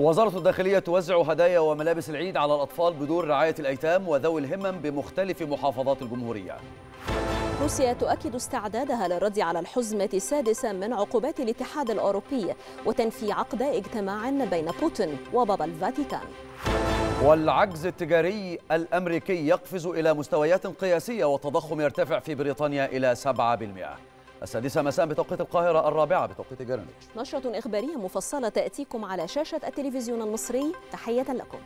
وزارة الداخلية توزع هدايا وملابس العيد على الأطفال بدور رعاية الأيتام وذوي الهمم بمختلف محافظات الجمهورية روسيا تؤكد استعدادها للرد على الحزمة السادسة من عقوبات الاتحاد الأوروبي وتنفي عقد اجتماع بين بوتين وبابا الفاتيكان والعجز التجاري الأمريكي يقفز إلى مستويات قياسية والتضخم يرتفع في بريطانيا إلى 7% السادسة مساء بتوقيت القاهرة الرابعة بتوقيت جرينتش نشرة إخبارية مفصلة تأتيكم على شاشة التلفزيون المصري تحية لكم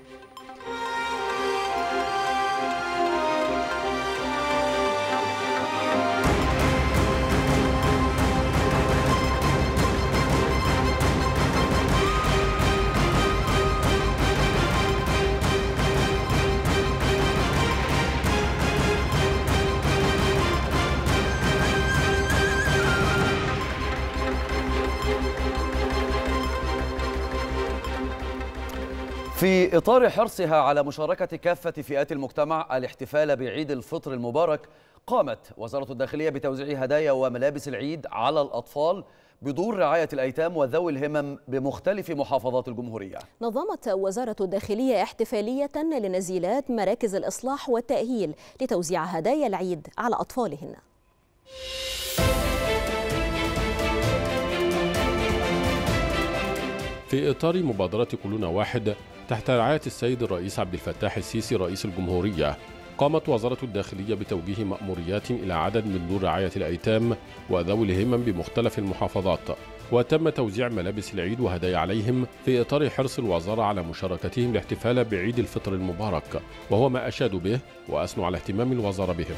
في إطار حرصها على مشاركة كافة فئات المجتمع الاحتفال بعيد الفطر المبارك قامت وزارة الداخلية بتوزيع هدايا وملابس العيد على الأطفال بدور رعاية الأيتام وذوي الهمم بمختلف محافظات الجمهورية نظمت وزارة الداخلية احتفالية لنزيلات مراكز الإصلاح والتأهيل لتوزيع هدايا العيد على أطفالهن في إطار مبادرة كلنا واحد تحت رعاية السيد الرئيس عبد الفتاح السيسي رئيس الجمهورية قامت وزارة الداخلية بتوجيه مأموريات إلى عدد من دور رعاية الأيتام وذوي الهمم بمختلف المحافظات وتم توزيع ملابس العيد وهدايا عليهم في إطار حرص الوزارة على مشاركتهم الاحتفال بعيد الفطر المبارك وهو ما أشادوا به وأثنوا على اهتمام الوزارة بهم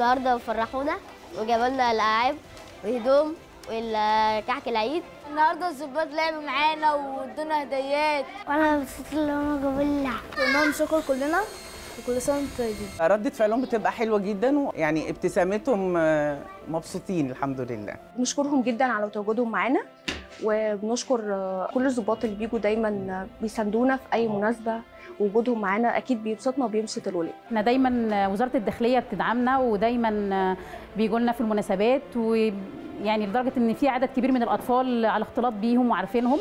النهارده وفرحونا وجابوا لنا الالعاب وهدوم والكعك العيد النهارده الظباط لعبوا معانا وادونا هديات وانا مبسوط ان هم جابوا لنا كلهم شكر كلنا وكل سنه وانتم طيبين ردة فعلهم بتبقى حلوه جدا ويعني ابتسامتهم آه، مبسوطين الحمد لله نشكرهم جدا على تواجدهم معانا وبنشكر آه، كل الظباط اللي بيجوا دايما آه، بيساندونا في اي مناسبه وجودهم معانا اكيد بيبسطنا وبيبسط الولاد. احنا دايما آه، وزاره الداخليه بتدعمنا ودايما بيجوا لنا في المناسبات ويعني لدرجه ان في عدد كبير من الاطفال على اختلاط بيهم وعارفينهم.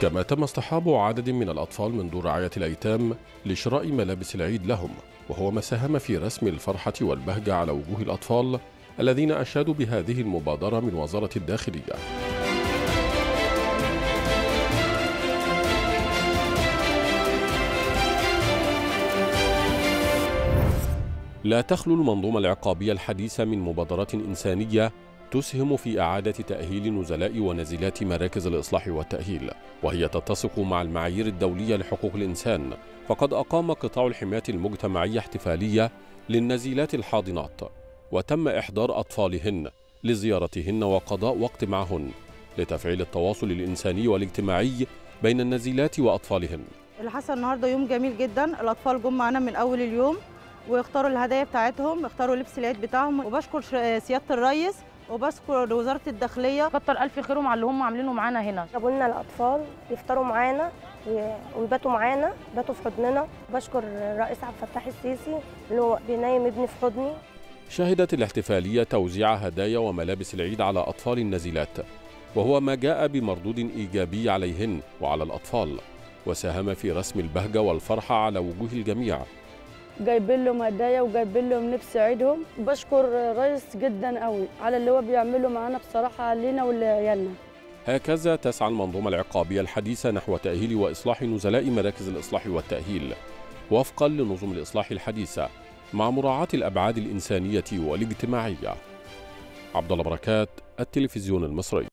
كما تم اصطحاب عدد من الأطفال من دور رعاية الأيتام لشراء ملابس العيد لهم وهو ما ساهم في رسم الفرحة والبهجة على وجوه الأطفال الذين أشادوا بهذه المبادرة من وزارة الداخلية لا تخلو المنظومة العقابية الحديثة من مبادرات إنسانية تسهم في إعادة تأهيل نزلاء ونزيلات مراكز الإصلاح والتأهيل وهي تتسق مع المعايير الدولية لحقوق الإنسان فقد أقام قطاع الحماية المجتمعية احتفالية للنزيلات الحاضنات وتم إحضار أطفالهن لزيارتهن وقضاء وقت معهن لتفعيل التواصل الإنساني والاجتماعي بين النزيلات وأطفالهن اللي حصل النهارده يوم جميل جدا الأطفال جم معانا من أول اليوم واختاروا الهدايا بتاعتهم اختاروا لبس العيد بتاعهم وبشكر سيادة الرئيس وبشكر وزاره الداخليه كتر الف خيرهم على اللي هم عاملينه معانا هنا جابوا لنا الاطفال يفطروا معانا ويباتوا معانا باتوا في حضننا بشكر الرئيس عبد الفتاح السيسي اللي بينام ابني في حضني شهدت الاحتفاليه توزيع هدايا وملابس العيد على اطفال النازلات وهو ما جاء بمردود ايجابي عليهن وعلى الاطفال وساهم في رسم البهجه والفرحه على وجوه الجميع جايبين لهم هدايا وجايبين لهم لبس عيدهم بشكر الريس جدا قوي على اللي هو بيعمله معانا بصراحه لينا ولعيالنا هكذا تسعى المنظومة العقابية الحديثة نحو تأهيل وإصلاح نزلاء مراكز الإصلاح والتأهيل وفقا لنظم الإصلاح الحديثة مع مراعاة الأبعاد الإنسانية والاجتماعية عبد الله بركات التلفزيون المصري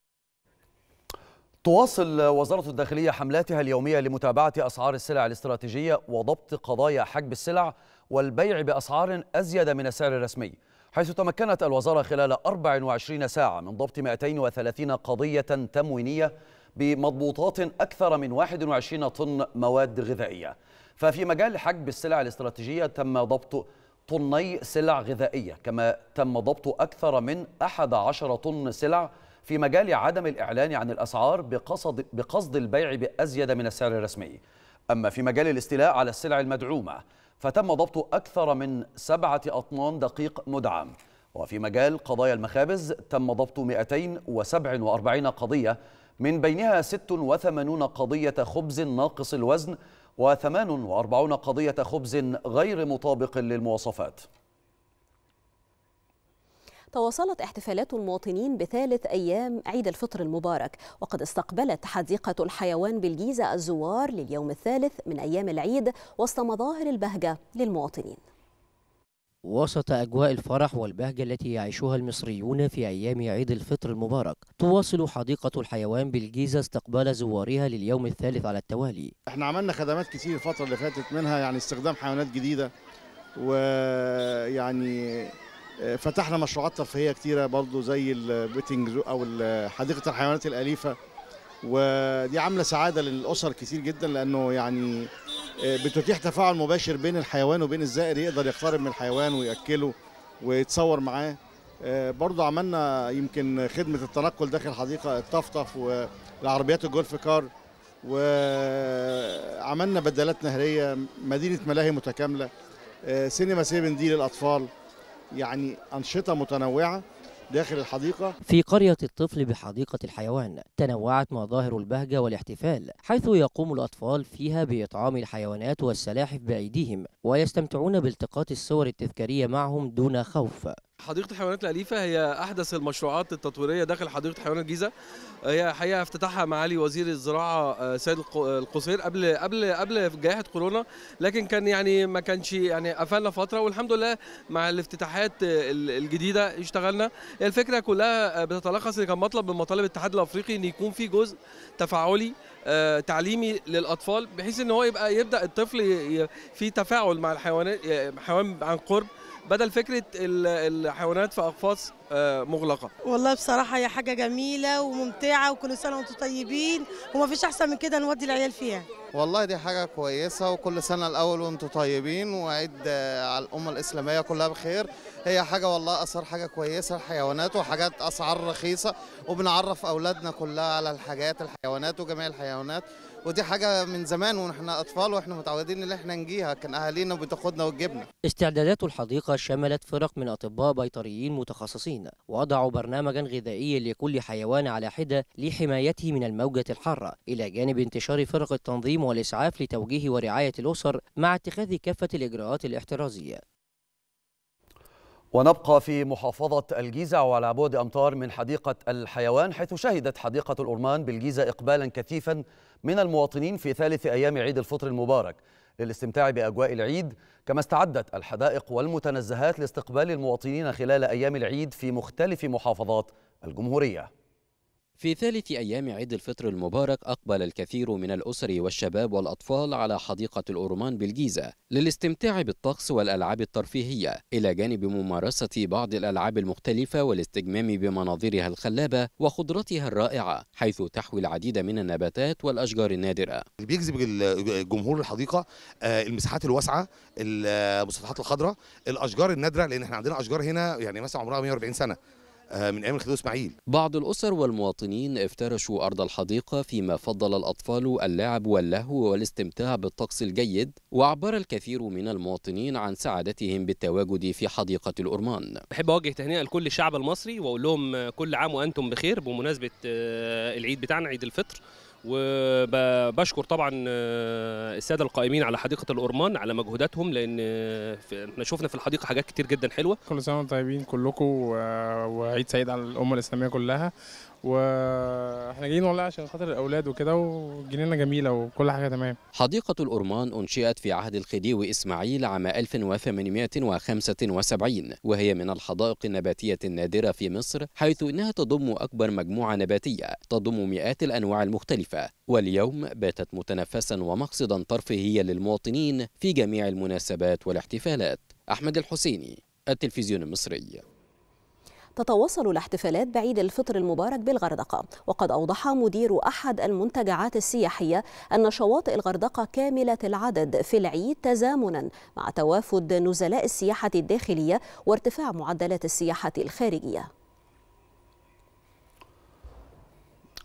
تواصل وزارة الداخلية حملاتها اليومية لمتابعة أسعار السلع الاستراتيجية وضبط قضايا حجب السلع والبيع بأسعار أزيد من السعر الرسمي حيث تمكنت الوزارة خلال 24 ساعة من ضبط 230 قضية تموينية بمضبوطات أكثر من 21 طن مواد غذائية ففي مجال حجب السلع الاستراتيجية تم ضبط طني سلع غذائية كما تم ضبط أكثر من 11 طن سلع في مجال عدم الإعلان عن الأسعار بقصد, بقصد البيع بأزيد من السعر الرسمي أما في مجال الاستيلاء على السلع المدعومة فتم ضبط أكثر من سبعة أطنان دقيق مدعم وفي مجال قضايا المخابز تم ضبط 247 قضية من بينها 86 قضية خبز ناقص الوزن و48 قضية خبز غير مطابق للمواصفات تواصلت احتفالات المواطنين بثالث أيام عيد الفطر المبارك وقد استقبلت حديقة الحيوان بالجيزة الزوار لليوم الثالث من أيام العيد وسط مظاهر البهجة للمواطنين وسط أجواء الفرح والبهجة التي يعيشها المصريون في أيام عيد الفطر المبارك تواصل حديقة الحيوان بالجيزة استقبال زوارها لليوم الثالث على التوالي احنا عملنا خدمات كثير الفترة اللي فاتت منها يعني استخدام حيوانات جديدة ويعني آه، فتحنا مشروعات ترفيهيه كتيره برضو زي البيتنج او حديقه الحيوانات الاليفه ودي عامله سعاده للاسر كتير جدا لانه يعني آه، بتتيح تفاعل مباشر بين الحيوان وبين الزائر يقدر يقترب من الحيوان وياكله ويتصور معاه آه، برضو عملنا يمكن خدمه التنقل داخل حديقه الطفطف والعربيات الجولف كار وعملنا بدلات نهريه مدينه ملاهي متكامله سينما سيفن دي للاطفال يعني أنشطة متنوعة داخل الحديقة في قرية الطفل بحديقة الحيوان تنوعت مظاهر البهجة والاحتفال حيث يقوم الأطفال فيها بإطعام الحيوانات والسلاحف بأيديهم ويستمتعون بالتقاط الصور التذكارية معهم دون خوف حديقة الحيوانات الأليفة هي أحدث المشروعات التطويرية داخل حديقة حيوانات الجيزة هي حقيقة افتتحها معالي وزير الزراعة آه، سيد القصير قبل قبل قبل جائحة كورونا لكن كان يعني ما كانش يعني قفلنا فترة والحمد لله مع الافتتاحات آه، الجديدة اشتغلنا الفكرة كلها آه، بتتلخص إن كان مطلب من مطالب الاتحاد الأفريقي إن يكون في جزء تفاعلي تعليمي للأطفال بحيث إن هو يبقى يبدأ الطفل في تفاعل مع الحيوانات حيوان عن قرب بدل فكره الحيوانات في اقفاص آه، مغلقه والله بصراحه هي حاجه جميله وممتعه وكل سنه وانتم طيبين وما فيش احسن من كده نودي العيال فيها والله دي حاجه كويسه وكل سنه الاول وانتم طيبين وعيد آه، على الامه الاسلاميه كلها بخير هي حاجه والله اثار حاجه كويسه الحيوانات وحاجات اسعار رخيصه وبنعرف اولادنا كلها على الحاجات الحيوانات وجميع الحيوانات ودي حاجه من زمان واحنا اطفال واحنا متعودين ان احنا نجيها كان اهالينا بتاخدنا وتجيبنا استعدادات الحديقه شملت فرق من اطباء بيطريين متخصصين وضعوا برنامجا غذائيا لكل حيوان على حده لحمايته من الموجه الحاره الى جانب انتشار فرق التنظيم والاسعاف لتوجيه ورعايه الاسر مع اتخاذ كافه الاجراءات الاحترازيه ونبقى في محافظة الجيزة وعلى بعد أمتار من حديقة الحيوان حيث شهدت حديقة الأرمان بالجيزة إقبالا كثيفا من المواطنين في ثالث أيام عيد الفطر المبارك للاستمتاع بأجواء العيد كما استعدت الحدائق والمتنزهات لاستقبال المواطنين خلال أيام العيد في مختلف محافظات الجمهورية في ثالث أيام عيد الفطر المبارك أقبل الكثير من الأسر والشباب والأطفال على حديقة الأورمان بالجيزة للاستمتاع بالطقس والألعاب الترفيهية إلى جانب ممارسة بعض الألعاب المختلفة والاستجمام بمناظرها الخلابة وخضرتها الرائعة حيث تحوي العديد من النباتات والأشجار النادرة بيجذب جمهور الحديقة آه، المساحات الواسعة المسطحات الخضراء الأشجار النادرة لأن احنا عندنا أشجار هنا يعني مثلا عمرها 140 سنة آه، من ايام الخديوي اسماعيل بعض الاسر والمواطنين افترشوا ارض الحديقه فيما فضل الاطفال اللعب واللهو والاستمتاع بالطقس الجيد وعبر الكثير من المواطنين عن سعادتهم بالتواجد في حديقه الارمان بحب اوجه تهنئه لكل الشعب المصري واقول لهم آه، كل عام وانتم بخير بمناسبه آه، العيد بتاعنا عيد الفطر وبشكر طبعا آه، الساده القائمين على حديقه الأورمان على مجهوداتهم لان آه، احنا شفنا في الحديقه حاجات كتير جدا حلوه كل سنه وانتم طيبين كلكم آه، وعيد سعيد على الامه الاسلاميه كلها واحنا جايين والله عشان خاطر الاولاد وكده وجنينه جميله وكل حاجه تمام. حديقه الأرمان انشئت في عهد الخديوي اسماعيل عام 1875 وهي من الحدائق النباتيه النادره في مصر حيث انها تضم اكبر مجموعه نباتيه تضم مئات الانواع المختلفه واليوم باتت متنفسا ومقصدا ترفيهيا للمواطنين في جميع المناسبات والاحتفالات. احمد الحسيني التلفزيون المصري تتواصل الاحتفالات بعيد الفطر المبارك بالغردقة وقد أوضح مدير أحد المنتجعات السياحية أن شواطئ الغردقة كاملة العدد في العيد تزامنا مع توافد نزلاء السياحة الداخلية وارتفاع معدلات السياحة الخارجية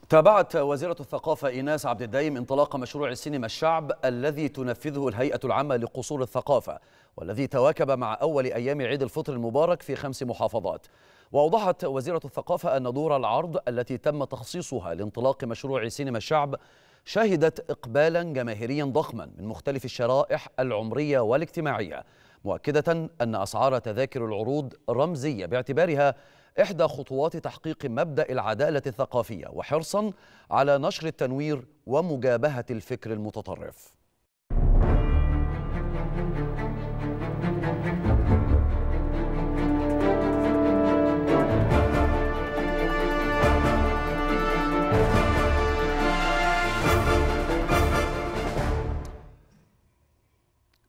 تابعت وزيرة الثقافة إيناس عبد الدايم انطلاق مشروع السينما الشعب الذي تنفذه الهيئة العامة لقصور الثقافة والذي تواكب مع أول أيام عيد الفطر المبارك في خمس محافظات وأوضحت وزيرة الثقافة أن دور العرض التي تم تخصيصها لانطلاق مشروع سينما الشعب شهدت إقبالا جماهيريا ضخما من مختلف الشرائح العمرية والاجتماعية مؤكدة أن أسعار تذاكر العروض رمزية باعتبارها إحدى خطوات تحقيق مبدأ العدالة الثقافية وحرصا على نشر التنوير ومجابهة الفكر المتطرف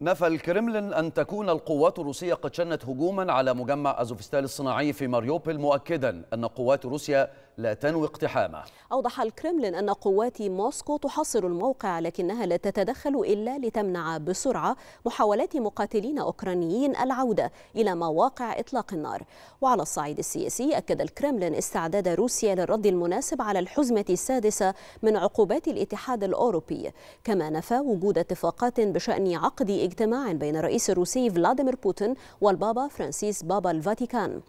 نفى الكرملين أن تكون القوات الروسية قد شنت هجوما على مجمع أزوفستال الصناعي في ماريوبل مؤكدا أن قوات روسيا لا تنوي اقتحامه أوضح الكرملين أن قوات موسكو تحاصر الموقع لكنها لا تتدخل إلا لتمنع بسرعة محاولات مقاتلين أوكرانيين العودة إلى مواقع إطلاق النار وعلى الصعيد السياسي أكد الكرملين استعداد روسيا للرد المناسب على الحزمة السادسة من عقوبات الاتحاد الأوروبي كما نفى وجود اتفاقات بشأن عقد اجتماع بين الرئيس الروسي فلاديمير بوتين والبابا فرانسيس بابا الفاتيكان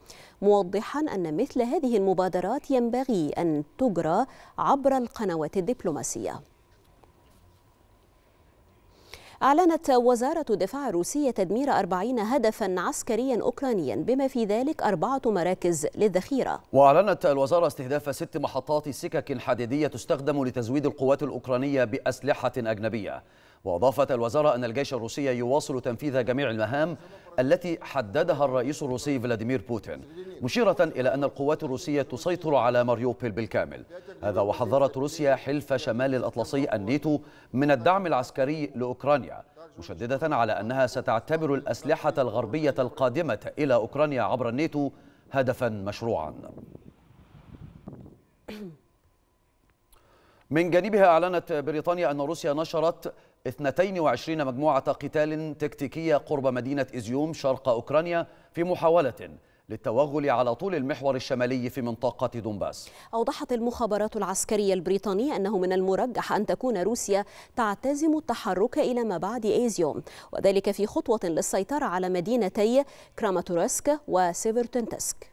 موضحا أن مثل هذه المبادرات ينبغي أن تجرى عبر القنوات الدبلوماسية أعلنت وزارة الدفاع الروسية تدمير 40 هدفا عسكريا أوكرانيا بما في ذلك أربعة مراكز للذخيرة وأعلنت الوزارة استهداف ست محطات سكك حديدية تستخدم لتزويد القوات الأوكرانية بأسلحة أجنبية وأضافت الوزارة أن الجيش الروسي يواصل تنفيذ جميع المهام التي حددها الرئيس الروسي فلاديمير بوتين مشيرة إلى أن القوات الروسية تسيطر على ماريوبل بالكامل هذا وحذرت روسيا حلف شمال الأطلسي النيتو من الدعم العسكري لأوكرانيا مشددة على أنها ستعتبر الأسلحة الغربية القادمة إلى أوكرانيا عبر النيتو هدفا مشروعا من جانبها أعلنت بريطانيا أن روسيا نشرت 22 مجموعة قتال تكتيكية قرب مدينة إزيوم شرق أوكرانيا في محاولة للتوغل على طول المحور الشمالي في منطقة دونباس أوضحت المخابرات العسكرية البريطانية أنه من المرجح أن تكون روسيا تعتزم التحرك إلى ما بعد إيزيوم وذلك في خطوة للسيطرة على مدينتي كراماتورسك وسيفرتنتسك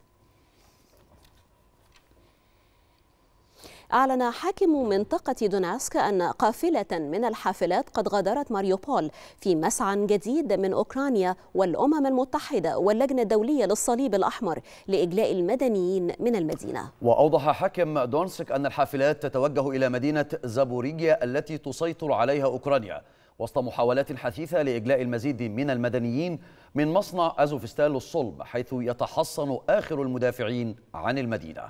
أعلن حاكم منطقة دوناسك أن قافلة من الحافلات قد غادرت ماريوبول في مسعى جديد من أوكرانيا والأمم المتحدة واللجنة الدولية للصليب الأحمر لإجلاء المدنيين من المدينة وأوضح حاكم دونسك أن الحافلات تتوجه إلى مدينة زابوريجيا التي تسيطر عليها أوكرانيا وسط محاولات حثيثة لإجلاء المزيد من المدنيين من مصنع أزوفستال الصلب حيث يتحصن آخر المدافعين عن المدينة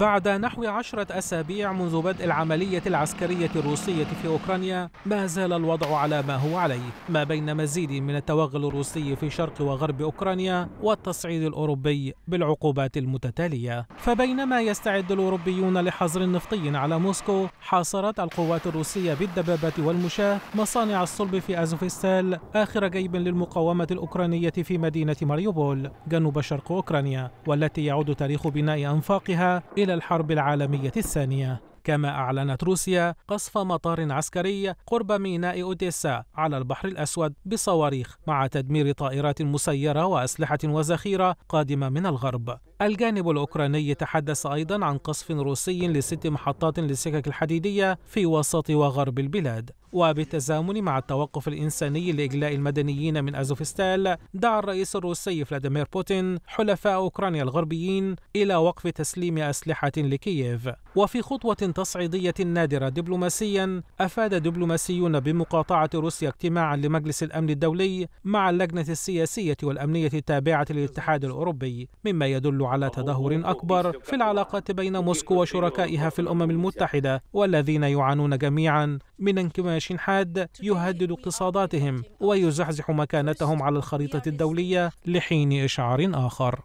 بعد نحو عشرة أسابيع منذ بدء العملية العسكرية الروسية في أوكرانيا ما زال الوضع على ما هو عليه ما بين مزيد من التوغل الروسي في شرق وغرب أوكرانيا والتصعيد الأوروبي بالعقوبات المتتالية فبينما يستعد الأوروبيون لحظر نفطي على موسكو حاصرت القوات الروسية بالدبابة والمشاة مصانع الصلب في أزوفستال آخر جيب للمقاومة الأوكرانية في مدينة ماريوبول جنوب شرق أوكرانيا والتي يعود تاريخ بناء أنفاقها إلى الحرب العالمية الثانية كما أعلنت روسيا قصف مطار عسكري قرب ميناء أوديسا على البحر الأسود بصواريخ مع تدمير طائرات مسيرة وأسلحة وذخيرة قادمة من الغرب الجانب الأوكراني تحدث أيضا عن قصف روسي لست محطات للسكك الحديدية في وسط وغرب البلاد وبالتزامن مع التوقف الإنساني لإجلاء المدنيين من أزوفستال دعا الرئيس الروسي فلاديمير بوتين حلفاء أوكرانيا الغربيين إلى وقف تسليم أسلحة لكييف وفي خطوة تصعيدية نادرة دبلوماسيا أفاد دبلوماسيون بمقاطعة روسيا اجتماعا لمجلس الأمن الدولي مع اللجنة السياسية والأمنية التابعة للاتحاد الأوروبي مما يدل على تدهور أكبر في العلاقات بين موسكو وشركائها في الأمم المتحدة والذين يعانون جميعا من انكماش حاد يهدد اقتصاداتهم ويزحزح مكانتهم على الخريطة الدولية لحين إشعار آخر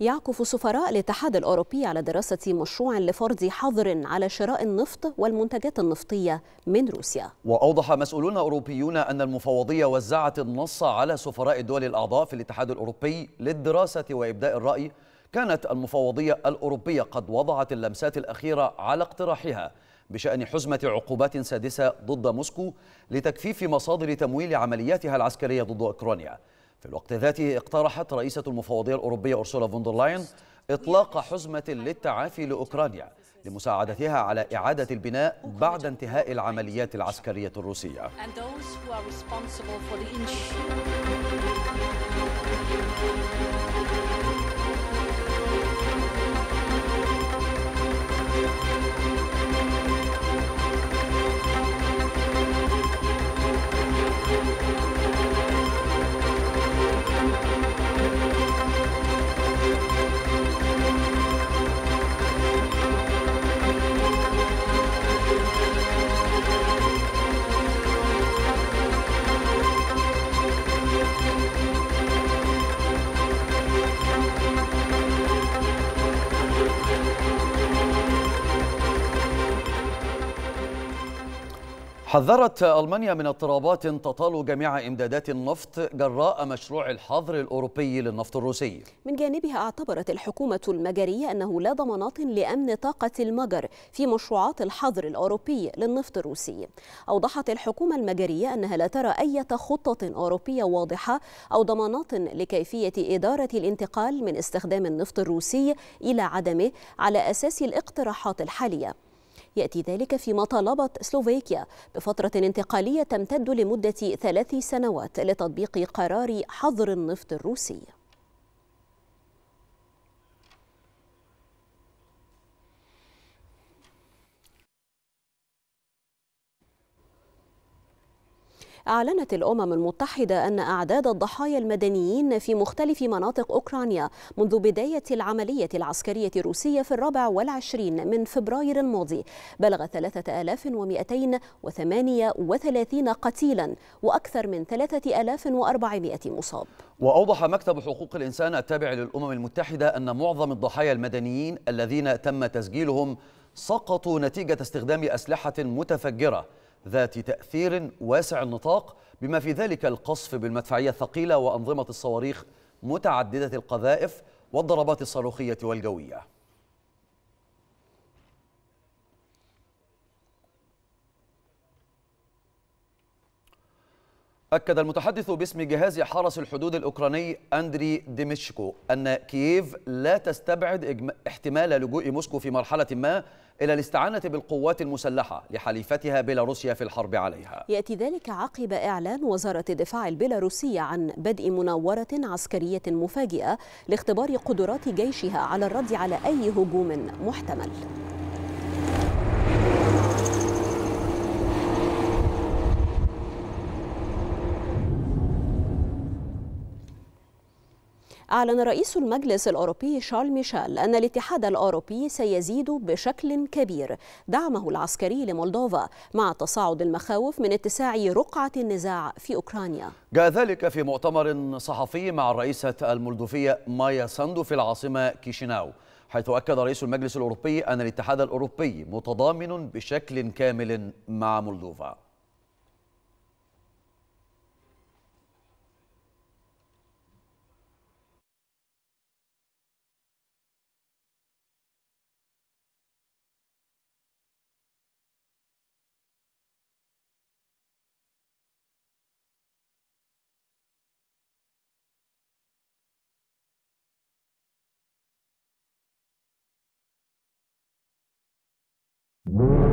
يعكف سفراء الاتحاد الأوروبي على دراسة مشروع لفرض حظر على شراء النفط والمنتجات النفطية من روسيا وأوضح مسؤولون أوروبيون أن المفوضية وزعت النص على سفراء الدول الأعضاء في الاتحاد الأوروبي للدراسة وإبداء الرأي كانت المفوضية الأوروبية قد وضعت اللمسات الأخيرة على اقتراحها بشأن حزمة عقوبات سادسة ضد موسكو لتكفيف مصادر تمويل عملياتها العسكرية ضد أوكرانيا في الوقت ذاته اقترحت رئيسة المفوضية الأوروبية أرسولا فوندرلاين إطلاق حزمة للتعافي لأوكرانيا لمساعدتها على إعادة البناء بعد انتهاء العمليات العسكرية الروسية حذرت ألمانيا من اضطرابات تطال جميع إمدادات النفط جراء مشروع الحظر الأوروبي للنفط الروسي من جانبها اعتبرت الحكومة المجرية أنه لا ضمانات لأمن طاقة المجر في مشروعات الحظر الأوروبي للنفط الروسي أوضحت الحكومة المجرية أنها لا ترى أي خطة أوروبية واضحة أو ضمانات لكيفية إدارة الانتقال من استخدام النفط الروسي إلى عدمه على أساس الاقتراحات الحالية يأتي ذلك فيما طالبت سلوفاكيا بفترة انتقالية تمتد لمدة ثلاث سنوات لتطبيق قرار حظر النفط الروسي أعلنت الأمم المتحدة أن أعداد الضحايا المدنيين في مختلف مناطق أوكرانيا منذ بداية العملية العسكرية الروسية في الرابع والعشرين من فبراير الماضي بلغ 3238 قتيلا وأكثر من 3400 مصاب وأوضح مكتب حقوق الإنسان التابع للأمم المتحدة أن معظم الضحايا المدنيين الذين تم تسجيلهم سقطوا نتيجة استخدام أسلحة متفجرة ذات تأثير واسع النطاق بما في ذلك القصف بالمدفعية الثقيلة وأنظمة الصواريخ متعددة القذائف والضربات الصاروخية والجوية أكد المتحدث باسم جهاز حرس الحدود الأوكراني أندري ديميشكو أن كييف لا تستبعد احتمال لجوء موسكو في مرحلة ما إلى الاستعانة بالقوات المسلحة لحليفتها بيلاروسيا في الحرب عليها يأتي ذلك عقب إعلان وزارة الدفاع البيلاروسية عن بدء مناورة عسكرية مفاجئة لاختبار قدرات جيشها على الرد على أي هجوم محتمل أعلن رئيس المجلس الأوروبي شارل ميشيل أن الاتحاد الأوروبي سيزيد بشكل كبير دعمه العسكري لمولدوفا مع تصاعد المخاوف من اتساع رقعة النزاع في أوكرانيا جاء ذلك في مؤتمر صحفي مع الرئيسة المولدوفية مايا ساندو في العاصمة كيشيناو حيث أكد رئيس المجلس الأوروبي أن الاتحاد الأوروبي متضامن بشكل كامل مع مولدوفا you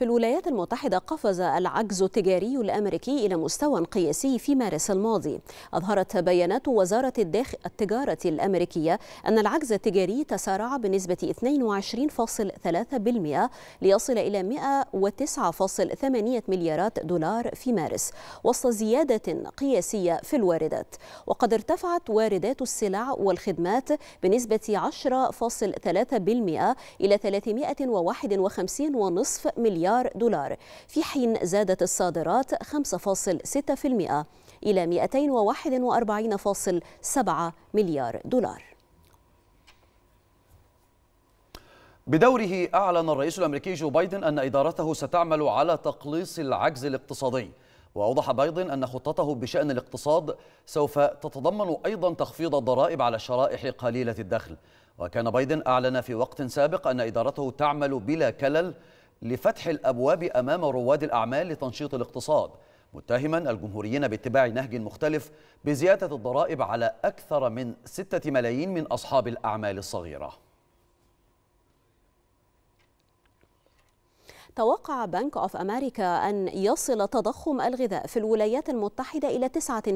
في الولايات المتحدة قفز العجز التجاري الأمريكي إلى مستوى قياسي في مارس الماضي أظهرت بيانات وزارة الداخل التجارة الأمريكية أن العجز التجاري تسارع بنسبة 22.3% ليصل إلى 109.8 مليارات دولار في مارس وسط زيادة قياسية في الواردات وقد ارتفعت واردات السلع والخدمات بنسبة 10.3% إلى 351.5 مليار مليار دولار في حين زادت الصادرات 5.6% إلى 241.7 مليار دولار بدوره أعلن الرئيس الأمريكي جو بايدن أن إدارته ستعمل على تقليص العجز الاقتصادي وأوضح بايدن أن خطته بشأن الاقتصاد سوف تتضمن أيضا تخفيض الضرائب على الشرائح قليلة الدخل وكان بايدن أعلن في وقت سابق أن إدارته تعمل بلا كلل لفتح الأبواب أمام رواد الأعمال لتنشيط الاقتصاد متهما الجمهوريين باتباع نهج مختلف بزيادة الضرائب على أكثر من 6 ملايين من أصحاب الأعمال الصغيرة توقع بنك أوف أمريكا أن يصل تضخم الغذاء في الولايات المتحدة إلى 9%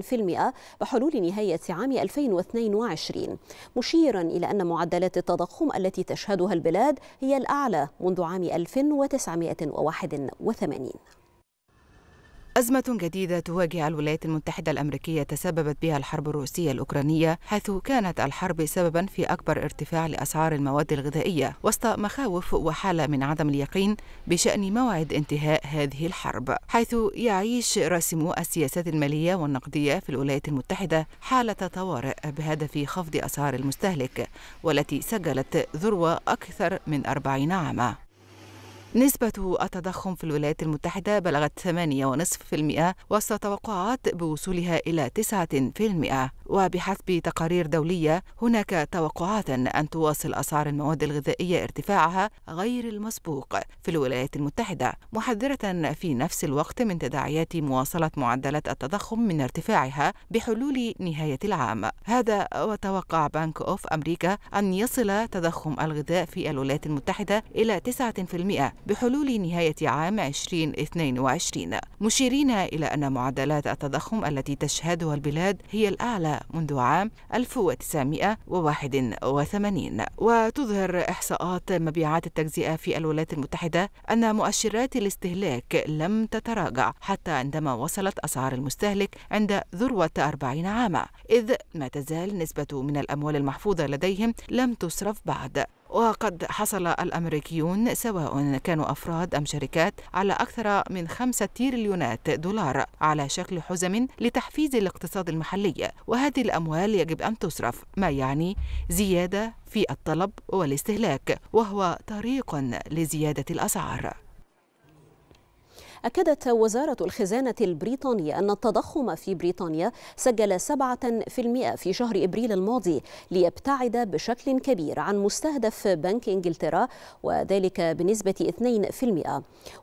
بحلول نهاية عام 2022 مشيرا إلى أن معدلات التضخم التي تشهدها البلاد هي الأعلى منذ عام 1981 أزمة جديدة تواجه الولايات المتحدة الأمريكية تسببت بها الحرب الروسية الأوكرانية حيث كانت الحرب سببا في أكبر ارتفاع لأسعار المواد الغذائية وسط مخاوف وحالة من عدم اليقين بشأن موعد انتهاء هذه الحرب حيث يعيش راسمو السياسات المالية والنقدية في الولايات المتحدة حالة طوارئ بهدف خفض أسعار المستهلك والتي سجلت ذروة أكثر من أربعين عاماً نسبة التضخم في الولايات المتحدة بلغت 8.5% وسط توقعات بوصولها إلى 9%. وبحسب تقارير دولية هناك توقعات أن تواصل أسعار المواد الغذائية ارتفاعها غير المسبوق في الولايات المتحدة محذرة في نفس الوقت من تداعيات مواصلة معدلات التضخم من ارتفاعها بحلول نهاية العام هذا وتوقع بنك أوف أمريكا أن يصل تضخم الغذاء في الولايات المتحدة إلى 9% بحلول نهاية عام 2022 مشيرين إلى أن معدلات التضخم التي تشهدها البلاد هي الأعلى منذ عام 1981 وتظهر إحصاءات مبيعات التجزئة في الولايات المتحدة أن مؤشرات الاستهلاك لم تتراجع حتى عندما وصلت أسعار المستهلك عند ذروة 40 عاما إذ ما تزال نسبة من الأموال المحفوظة لديهم لم تصرف بعد وقد حصل الأمريكيون سواء كانوا أفراد أم شركات على أكثر من خمسة تريليونات دولار على شكل حزم لتحفيز الاقتصاد المحلي وهذه الأموال يجب أن تصرف ما يعني زيادة في الطلب والاستهلاك وهو طريق لزيادة الأسعار أكدت وزارة الخزانة البريطانية أن التضخم في بريطانيا سجل 7% في شهر إبريل الماضي ليبتعد بشكل كبير عن مستهدف بنك إنجلترا وذلك بنسبة 2%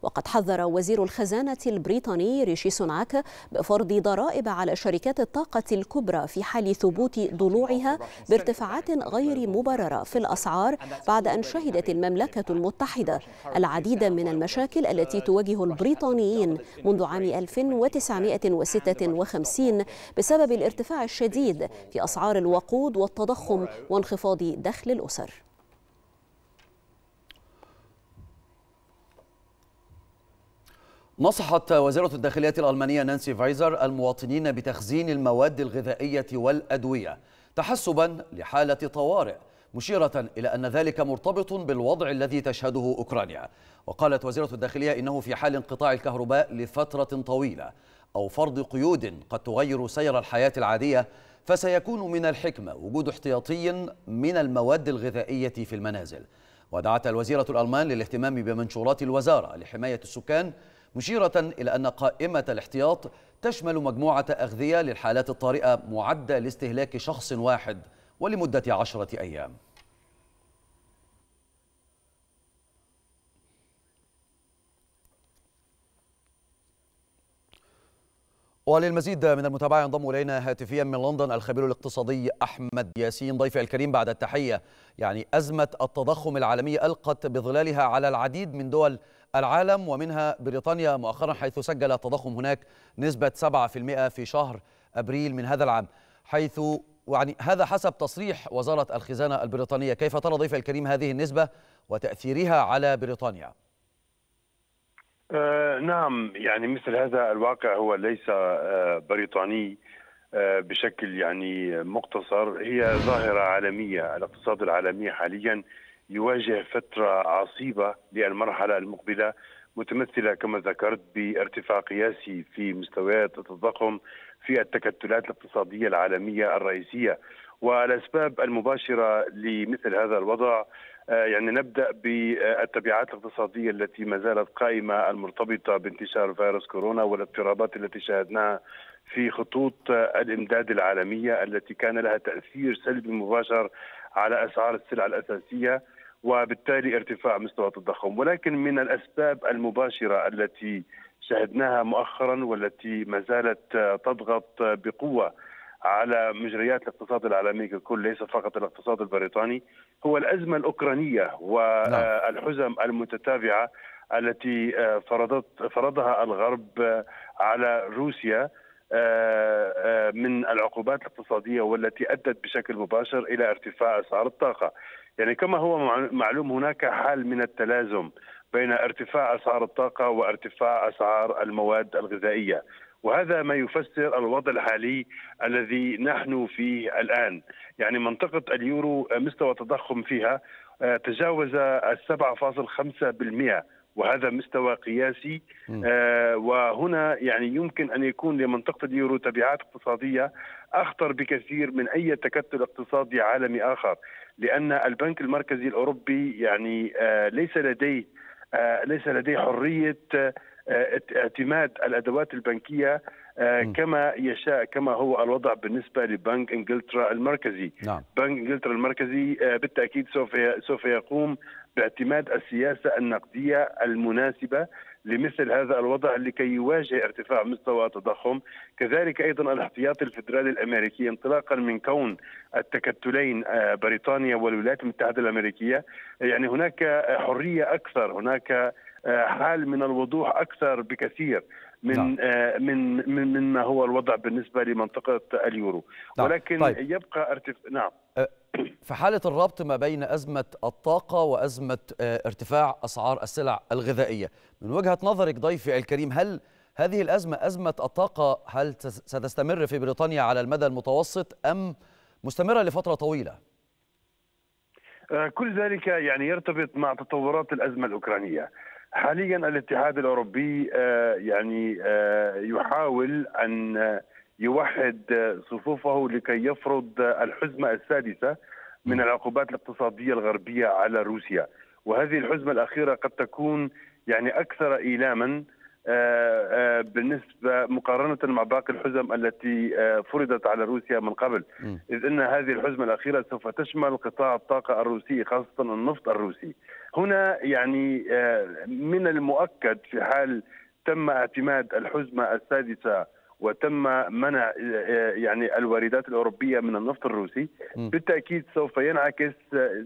وقد حذر وزير الخزانة البريطاني ريشي سوناك بفرض ضرائب على شركات الطاقة الكبرى في حال ثبوت ضلوعها بارتفاعات غير مبررة في الأسعار بعد أن شهدت المملكة المتحدة العديد من المشاكل التي تواجه البريطانيين البريطانيين منذ عام 1956 بسبب الارتفاع الشديد في أسعار الوقود والتضخم وانخفاض دخل الأسر نصحت وزيرة الداخلية الألمانية نانسي فايزر المواطنين بتخزين المواد الغذائية والأدوية تحسبا لحالة طوارئ مشيرة إلى أن ذلك مرتبط بالوضع الذي تشهده أوكرانيا وقالت وزيرة الداخلية إنه في حال انقطاع الكهرباء لفترة طويلة أو فرض قيود قد تغير سير الحياة العادية فسيكون من الحكمة وجود احتياطي من المواد الغذائية في المنازل ودعت الوزيرة الألمان للاهتمام بمنشورات الوزارة لحماية السكان مشيرة إلى أن قائمة الاحتياط تشمل مجموعة أغذية للحالات الطارئة معدة لاستهلاك شخص واحد ولمدة عشرة أيام وللمزيد من المتابعة ينضم إلينا هاتفيا من لندن الخبير الاقتصادي أحمد ياسين ضيفي الكريم بعد التحية يعني أزمة التضخم العالمية ألقت بظلالها على العديد من دول العالم ومنها بريطانيا مؤخرا حيث سجل التضخم هناك نسبة 7% في شهر أبريل من هذا العام حيث يعني هذا حسب تصريح وزارة الخزانة البريطانية كيف ترى ضيف الكريم هذه النسبة وتأثيرها على بريطانيا آه نعم يعني مثل هذا الواقع هو ليس آه بريطاني آه بشكل يعني مقتصر هي ظاهرة عالمية الاقتصاد العالمي حاليا يواجه فترة عصيبة للمرحلة المقبلة متمثلة كما ذكرت بارتفاع قياسي في مستويات التضخم في التكتلات الاقتصاديه العالميه الرئيسيه والاسباب المباشره لمثل هذا الوضع آه، يعني نبدا بالتبعات الاقتصاديه التي ما زالت قائمه المرتبطه بانتشار فيروس كورونا والاضطرابات التي شاهدناها في خطوط آه، الامداد العالميه التي كان لها تاثير سلبي مباشر على اسعار السلع الاساسيه وبالتالي ارتفاع مستوى التضخم ولكن من الأسباب المباشرة التي شهدناها مؤخرا والتي ما زالت تضغط بقوة على مجريات الاقتصاد العالمي ككل ليس فقط الاقتصاد البريطاني هو الأزمة الأوكرانية والحزم المتتابعة التي فرضت فرضها الغرب على روسيا آه، آه، من العقوبات الاقتصادية والتي أدت بشكل مباشر إلى ارتفاع أسعار الطاقة يعني كما هو معلوم هناك حال من التلازم بين ارتفاع اسعار الطاقه وارتفاع اسعار المواد الغذائيه وهذا ما يفسر الوضع الحالي الذي نحن فيه الان يعني منطقه اليورو مستوى التضخم فيها آه، تجاوز 7.5% وهذا مستوى قياسي آه وهنا يعني يمكن ان يكون لمنطقه اليورو تبعات اقتصاديه اخطر بكثير من اي تكتل اقتصادي عالمي اخر لان البنك المركزي الاوروبي يعني آه ليس لديه آه ليس لديه حريه آه، اعتماد الادوات البنكيه آه، كما يشاء كما هو الوضع بالنسبه لبنك انجلترا المركزي نعم. بنك انجلترا المركزي آه، بالتاكيد سوف سوف يقوم باعتماد السياسه النقديه المناسبه لمثل هذا الوضع لكي يواجه ارتفاع مستوى التضخم كذلك أيضا الاحتياط الفدرالي الأمريكي انطلاقا من كون التكتلين آه، بريطانيا والولايات المتحدة الأمريكية يعني هناك حرية أكثر هناك آه، حال من الوضوح أكثر بكثير من نعم. آه، من من مما هو الوضع بالنسبه لمنطقه اليورو نعم. ولكن طيب. يبقى ارتف... نعم في حالة الربط ما بين أزمة الطاقة وأزمة آه، ارتفاع أسعار السلع الغذائية من وجهة نظرك ضيفي الكريم هل هذه الأزمة أزمة الطاقة هل ستستمر في بريطانيا على المدى المتوسط أم مستمرة لفترة طويلة؟ آه، كل ذلك يعني يرتبط مع تطورات الازمه الاوكرانيه. حاليا الاتحاد الاوروبي آه، يعني يحاول ان يوحد صفوفه لكي يفرض الحزمة السادسة من العقوبات الاقتصادية الغربية على روسيا وهذه الحزمة الأخيرة قد تكون يعني أكثر إيلاما آه، آه، بالنسبة مقارنة مع باقي الحزم التي آه، فرضت على روسيا من قبل إذ أن هذه الحزمة الأخيرة سوف تشمل قطاع الطاقة الروسي خاصة النفط الروسي هنا يعني من المؤكد في حال تم اعتماد الحزمة السادسة وتم منع يعني الواردات الاوروبيه من النفط الروسي بالتاكيد سوف ينعكس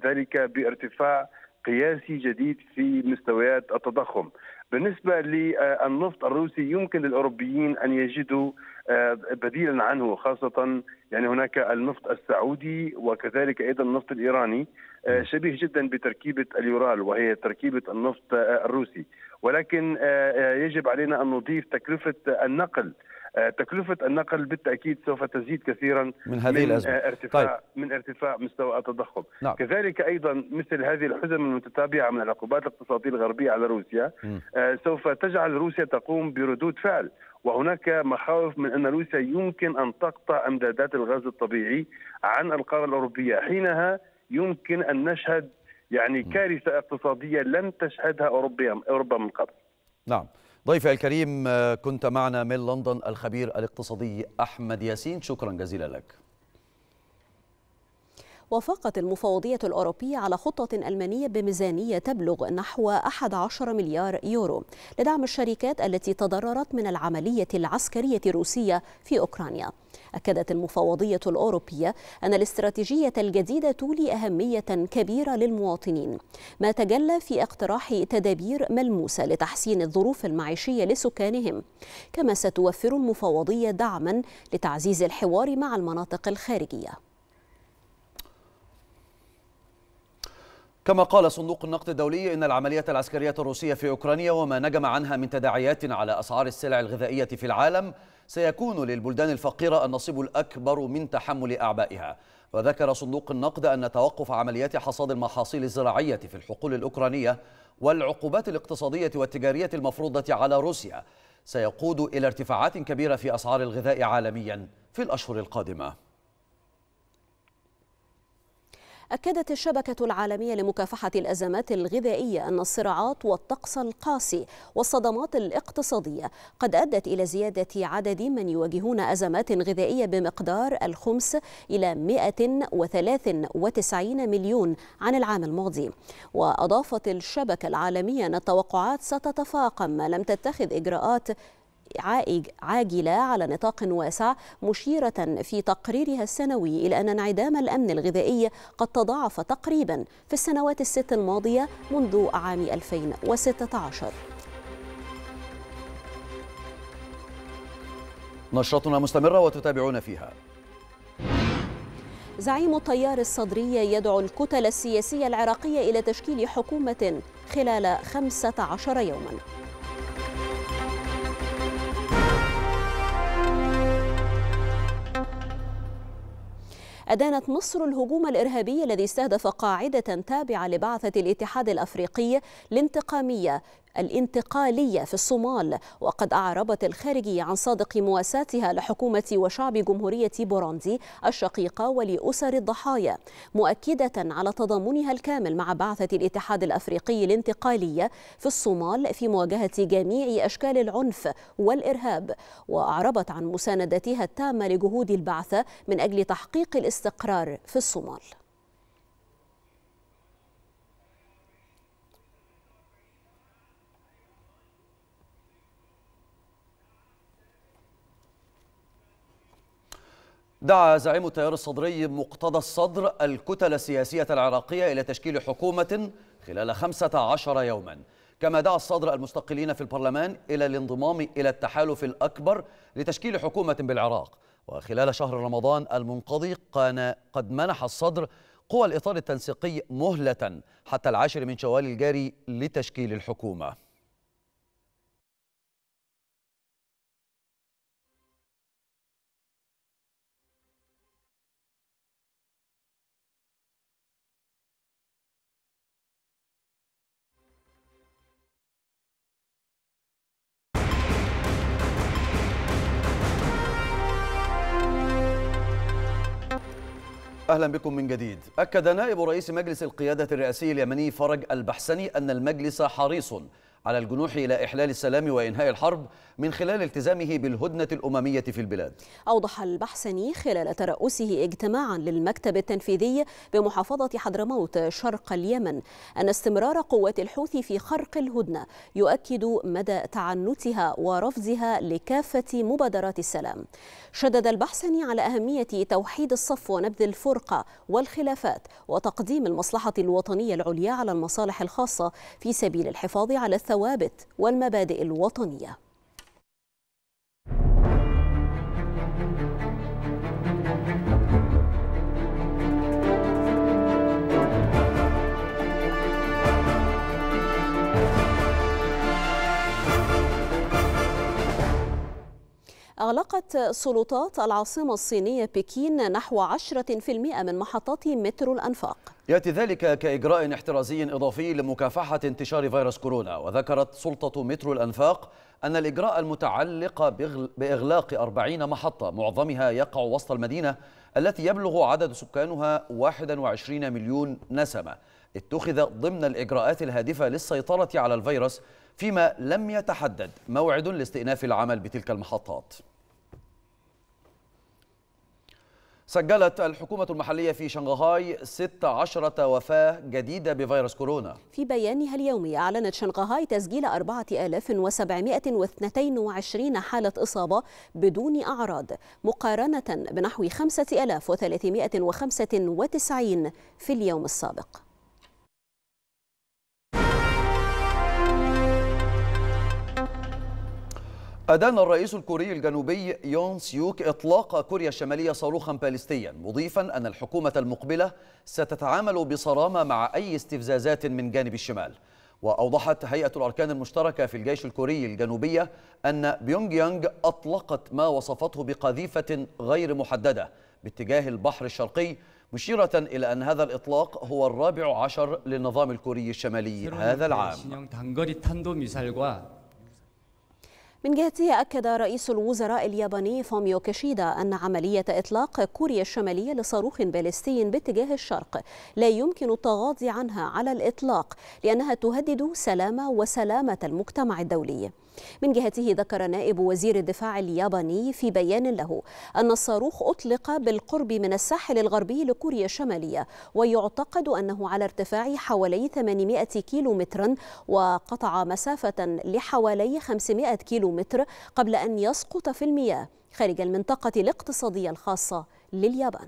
ذلك بارتفاع قياسي جديد في مستويات التضخم بالنسبة للنفط الروسي يمكن للأوروبيين أن يجدوا آه، بديلا عنه خاصة يعني هناك النفط السعودي وكذلك أيضا النفط الإيراني آه، شبيه جدا بتركيبة اليورال وهي تركيبة النفط آه، الروسي ولكن يجب علينا أن نضيف تكلفة النقل آه، تكلفة النقل بالتأكيد سوف تزيد كثيرا من هذه الأزمة آه، ارتفاع طيب. من ارتفاع مستوى التضخم نعم. كذلك أيضا مثل هذه الحزم المتتابعة من العقوبات الاقتصادية الغربية على روسيا م. آه، سوف تجعل روسيا تقوم بردود فعل وهناك مخاوف من ان روسيا يمكن ان تقطع امدادات الغاز الطبيعي عن القاره الاوروبيه، حينها يمكن ان نشهد يعني كارثه اقتصاديه لم تشهدها اوروبا من قبل. نعم. ضيفي الكريم آه، كنت معنا من لندن الخبير الاقتصادي أحمد ياسين شكرا جزيلا لك وافقت المفوضية الأوروبية على خطة ألمانية بميزانية تبلغ نحو 11 مليار يورو لدعم الشركات التي تضررت من العملية العسكرية الروسية في أوكرانيا أكدت المفوضية الأوروبية أن الاستراتيجية الجديدة تولي أهمية كبيرة للمواطنين ما تجلى في اقتراح تدابير ملموسة لتحسين الظروف المعيشية لسكانهم كما ستوفر المفوضية دعما لتعزيز الحوار مع المناطق الخارجية كما قال صندوق النقد الدولي إن العملية العسكرية الروسية في أوكرانيا وما نجم عنها من تداعيات على أسعار السلع الغذائية في العالم سيكون للبلدان الفقيرة النصيب الأكبر من تحمل أعبائها وذكر صندوق النقد أن توقف عمليات حصاد المحاصيل الزراعية في الحقول الأوكرانية والعقوبات الاقتصادية والتجارية المفروضة على روسيا سيقود إلى ارتفاعات كبيرة في أسعار الغذاء عالميا في الأشهر القادمة أكدت الشبكة العالمية لمكافحة الأزمات الغذائية أن الصراعات والطقس القاسي والصدمات الاقتصادية قد أدت إلى زيادة عدد من يواجهون أزمات غذائية بمقدار الخمس إلى 193 مليون عن العام الماضي وأضافت الشبكة العالمية أن التوقعات ستتفاقم ما لم تتخذ إجراءات عاجلة على نطاق واسع مشيرة في تقريرها السنوي إلى أن انعدام الأمن الغذائي قد تضاعف تقريبا في السنوات الست الماضية منذ عام 2016 نشرتنا مستمرة وتتابعون فيها زعيم التيار الصدري يدعو الكتل السياسية العراقية إلى تشكيل حكومة خلال 15 يوماً أدانت مصر الهجوم الإرهابي الذي استهدف قاعدة تابعة لبعثة الاتحاد الأفريقي الانتقامية الانتقالية في الصومال وقد أعربت الخارجية عن صادق مواساتها لحكومة وشعب جمهورية بوروندي الشقيقة ولأسر الضحايا مؤكدة على تضامنها الكامل مع بعثة الاتحاد الأفريقي الانتقالية في الصومال في مواجهة جميع أشكال العنف والإرهاب وأعربت عن مساندتها التامة لجهود البعثة من أجل تحقيق الاستقرار في الصومال دعا زعيم التيار الصدري مقتدى الصدر الكتل السياسية العراقية إلى تشكيل حكومة خلال 15 يوما كما دعا الصدر المستقلين في البرلمان إلى الانضمام إلى التحالف الأكبر لتشكيل حكومة بالعراق وخلال شهر رمضان المنقضي كان قد منح الصدر قوى الإطار التنسيقي مهلة حتى العاشر من شوال الجاري لتشكيل الحكومة أهلا بكم من جديد أكد نائب رئيس مجلس القيادة الرئاسي اليمني فرج البحسني أن المجلس حريص على الجنوح إلى إحلال السلام وإنهاء الحرب من خلال التزامه بالهدنة الأممية في البلاد أوضح البحثني خلال ترأسه اجتماعا للمكتب التنفيذي بمحافظة حضرموت شرق اليمن أن استمرار قوات الحوثي في خرق الهدنة يؤكد مدى تعنتها ورفضها لكافة مبادرات السلام شدد البحثني على أهمية توحيد الصف ونبذ الفرقة والخلافات وتقديم المصلحة الوطنية العليا على المصالح الخاصة في سبيل الحفاظ على الثورة الثوابت والمبادئ الوطنيه أغلقت سلطات العاصمة الصينية بكين نحو 10% من محطات مترو الأنفاق يأتي ذلك كإجراء احترازي إضافي لمكافحة انتشار فيروس كورونا وذكرت سلطة مترو الأنفاق أن الإجراء المتعلق بإغلاق 40 محطة معظمها يقع وسط المدينة التي يبلغ عدد سكانها 21 مليون نسمة اتخذ ضمن الإجراءات الهادفة للسيطرة على الفيروس فيما لم يتحدد موعد لاستئناف العمل بتلك المحطات سجلت الحكومة المحلية في شنغهاي 16 وفاة جديدة بفيروس كورونا في بيانها اليومي أعلنت شنغهاي تسجيل 4722 حالة إصابة بدون أعراض مقارنة بنحو 5395 في اليوم السابق أدان الرئيس الكوري الجنوبي يون سيوك إطلاق كوريا الشمالية صاروخا باليستيا مضيفا أن الحكومة المقبلة ستتعامل بصرامة مع أي استفزازات من جانب الشمال وأوضحت هيئة الأركان المشتركة في الجيش الكوري الجنوبية أن بيونغ يانغ أطلقت ما وصفته بقذيفة غير محددة باتجاه البحر الشرقي مشيرة إلى أن هذا الإطلاق هو الرابع عشر للنظام الكوري الشمالي هذا العام من جهته أكد رئيس الوزراء الياباني فوميو كيشيدا أن عملية إطلاق كوريا الشمالية لصاروخ باليستي باتجاه الشرق لا يمكن التغاضي عنها على الإطلاق لأنها تهدد سلامة وسلامة المجتمع الدولي من جهته ذكر نائب وزير الدفاع الياباني في بيان له أن الصاروخ أطلق بالقرب من الساحل الغربي لكوريا الشمالية ويعتقد أنه على ارتفاع حوالي 800 كيلو مترا وقطع مسافة لحوالي 500 كيلو متر قبل أن يسقط في المياه خارج المنطقة الاقتصادية الخاصة لليابان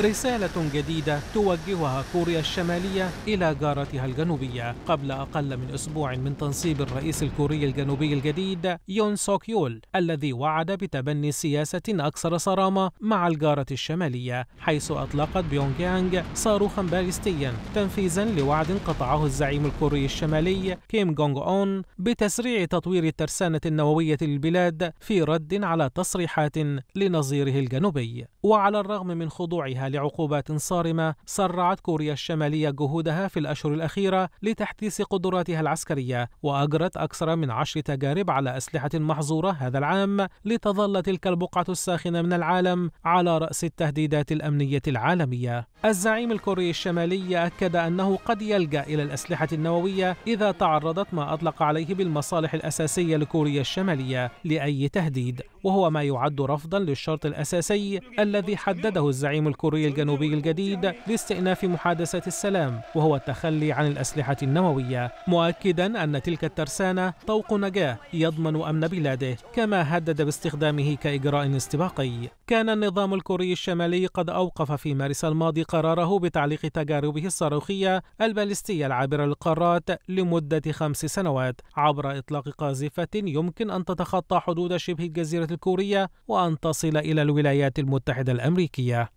رسالة جديدة توجهها كوريا الشمالية إلى جارتها الجنوبية قبل أقل من أسبوع من تنصيب الرئيس الكوري الجنوبي الجديد يون سوك يول الذي وعد بتبني سياسة أكثر صرامة مع الجارة الشمالية حيث أطلقت بيونغ يانغ صاروخا باليستيا تنفيذا لوعد قطعه الزعيم الكوري الشمالي كيم جونغ أون بتسريع تطوير الترسانة النووية للبلاد في رد على تصريحات لنظيره الجنوبي وعلى الرغم من خضوعها لعقوبات صارمة صرعت كوريا الشمالية جهودها في الأشهر الأخيرة لتحديث قدراتها العسكرية وأجرت أكثر من عشر تجارب على أسلحة محظورة هذا العام لتظل تلك البقعة الساخنة من العالم على رأس التهديدات الأمنية العالمية الزعيم الكوري الشمالي أكد أنه قد يلجأ إلى الأسلحة النووية إذا تعرضت ما أطلق عليه بالمصالح الأساسية لكوريا الشمالية لأي تهديد وهو ما يعد رفضا للشرط الأساسي الذي حدده الزعيم الكوري السوري الجنوبي الجديد لاستئناف محادثة السلام وهو التخلي عن الأسلحة النووية مؤكدا أن تلك الترسانة طوق نجاة يضمن أمن بلاده كما هدد باستخدامه كإجراء استباقي كان النظام الكوري الشمالي قد أوقف في مارس الماضي قراره بتعليق تجاربه الصاروخية البالستية العابرة للقارات لمدة خمس سنوات عبر إطلاق قاذفة يمكن أن تتخطى حدود شبه الجزيرة الكورية وأن تصل إلى الولايات المتحدة الأمريكية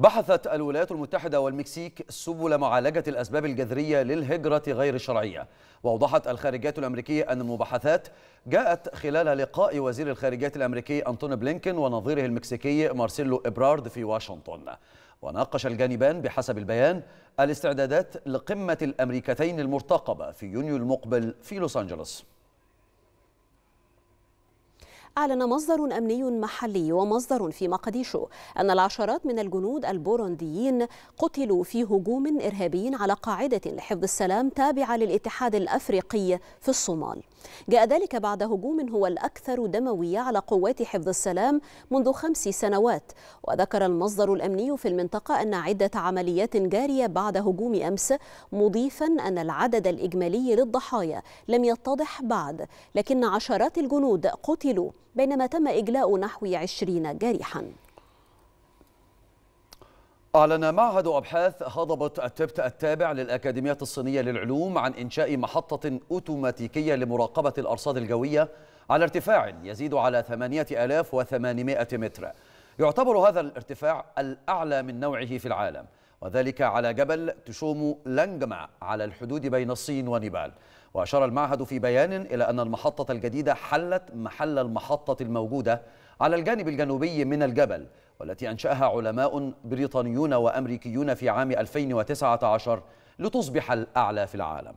بحثت الولايات المتحدة والمكسيك سبل معالجة الأسباب الجذرية للهجرة غير الشرعية وأوضحت الخارجية الأمريكية أن المباحثات جاءت خلال لقاء وزير الخارجية الأمريكي أنطوني بلينكن ونظيره المكسيكي مارسيلو إبرارد في واشنطن وناقش الجانبان بحسب البيان الاستعدادات لقمة الأمريكتين المرتقبة في يونيو المقبل في لوس أنجلوس أعلن مصدر أمني محلي ومصدر في مقديشو أن العشرات من الجنود البورونديين قتلوا في هجوم إرهابي على قاعدة لحفظ السلام تابعة للاتحاد الأفريقي في الصومال جاء ذلك بعد هجوم هو الأكثر دموية على قوات حفظ السلام منذ خمس سنوات وذكر المصدر الأمني في المنطقة أن عدة عمليات جارية بعد هجوم أمس مضيفا أن العدد الإجمالي للضحايا لم يتضح بعد لكن عشرات الجنود قتلوا بينما تم إجلاء نحو عشرين جريحا أعلن معهد أبحاث هضبة التبت التابع للأكاديمية الصينية للعلوم عن إنشاء محطة أوتوماتيكية لمراقبة الأرصاد الجوية على ارتفاع يزيد على 8800 متر يعتبر هذا الارتفاع الأعلى من نوعه في العالم وذلك على جبل تشومو لانجما على الحدود بين الصين ونيبال وأشار المعهد في بيان إلى أن المحطة الجديدة حلت محل المحطة الموجودة على الجانب الجنوبي من الجبل والتي أنشأها علماء بريطانيون وأمريكيون في عام 2019 لتصبح الأعلى في العالم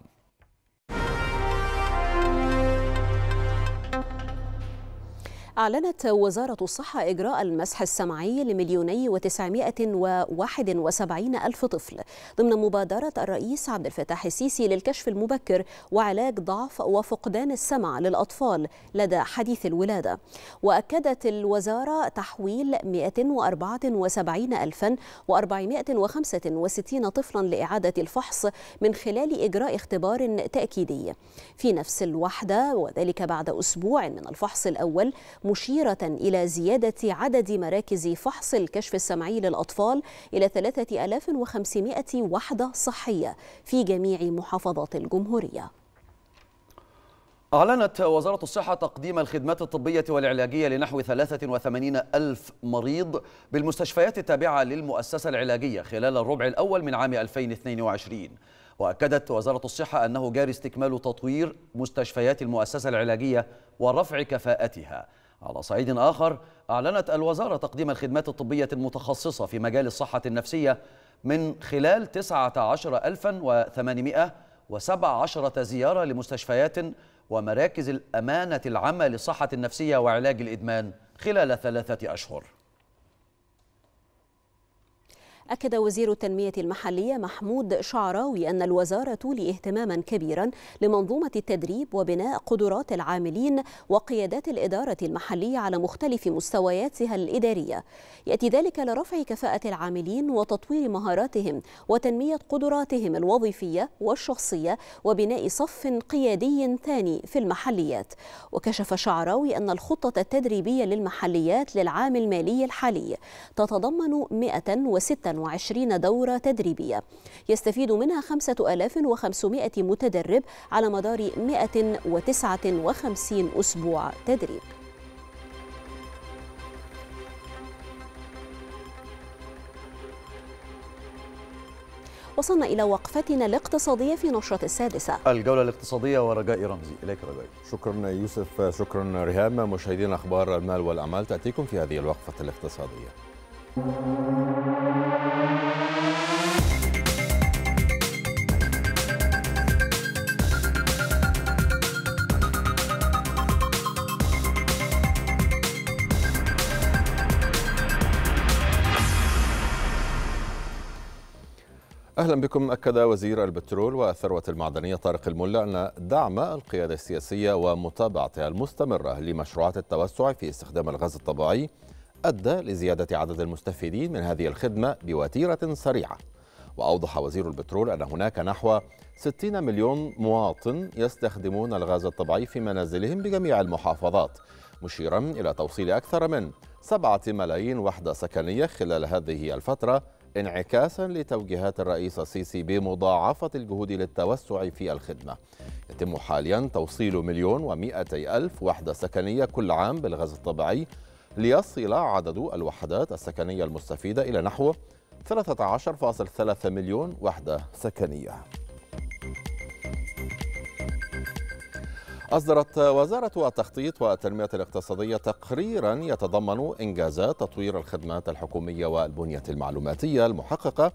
أعلنت وزارة الصحة إجراء المسح السمعي لمليوني وتسعمائة وواحد وسبعين ألف طفل ضمن مبادرة الرئيس عبد الفتاح السيسي للكشف المبكر وعلاج ضعف وفقدان السمع للأطفال لدى حديث الولادة وأكدت الوزارة تحويل وسبعين الفا وخمسة وستين طفلا لإعادة الفحص من خلال إجراء اختبار تأكيدي في نفس الوحدة وذلك بعد أسبوع من الفحص الأول مشيرة إلى زيادة عدد مراكز فحص الكشف السمعي للأطفال إلى 3500 وحدة صحية في جميع محافظات الجمهورية أعلنت وزارة الصحة تقديم الخدمات الطبية والعلاجية لنحو 83 ألف مريض بالمستشفيات التابعة للمؤسسة العلاجية خلال الربع الأول من عام 2022 وأكدت وزارة الصحة أنه جاري استكمال تطوير مستشفيات المؤسسة العلاجية ورفع كفاءتها على صعيد آخر أعلنت الوزارة تقديم الخدمات الطبية المتخصصة في مجال الصحة النفسية من خلال 19817 زيارة لمستشفيات ومراكز الأمانة العامة للصحة النفسية وعلاج الإدمان خلال ثلاثة أشهر أكد وزير التنمية المحلية محمود شعراوي أن الوزارة تولي اهتماما كبيرا لمنظومة التدريب وبناء قدرات العاملين وقيادات الإدارة المحلية على مختلف مستوياتها الإدارية يأتي ذلك لرفع كفاءة العاملين وتطوير مهاراتهم وتنمية قدراتهم الوظيفية والشخصية وبناء صف قيادي ثاني في المحليات وكشف شعراوي أن الخطة التدريبية للمحليات للعام المالي الحالي تتضمن 106 وعشرين دورة تدريبية يستفيد منها 5500 متدرب على مدار 159 أسبوع تدريب وصلنا إلى وقفتنا الاقتصادية في نشرة السادسة الجولة الاقتصادية ورجاء رمزي إليك رجاء شكرا يوسف شكرا ريهام مشاهدين أخبار المال والأعمال تأتيكم في هذه الوقفة الاقتصادية اهلا بكم اكد وزير البترول والثروه المعدنيه طارق الملا ان دعم القياده السياسيه ومتابعتها المستمره لمشروعات التوسع في استخدام الغاز الطبيعي أدى لزيادة عدد المستفيدين من هذه الخدمة بوتيرة سريعة وأوضح وزير البترول أن هناك نحو 60 مليون مواطن يستخدمون الغاز الطبيعي في منازلهم بجميع المحافظات مشيرا إلى توصيل أكثر من 7 ملايين وحدة سكنية خلال هذه الفترة انعكاسا لتوجيهات الرئيس السيسي بمضاعفة الجهود للتوسع في الخدمة يتم حاليا توصيل مليون ومائتي ألف وحدة سكنية كل عام بالغاز الطبيعي ليصل عدد الوحدات السكنية المستفيدة إلى نحو 13.3 مليون وحدة سكنية أصدرت وزارة التخطيط والتنمية الاقتصادية تقريرا يتضمن إنجازات تطوير الخدمات الحكومية والبنية المعلوماتية المحققة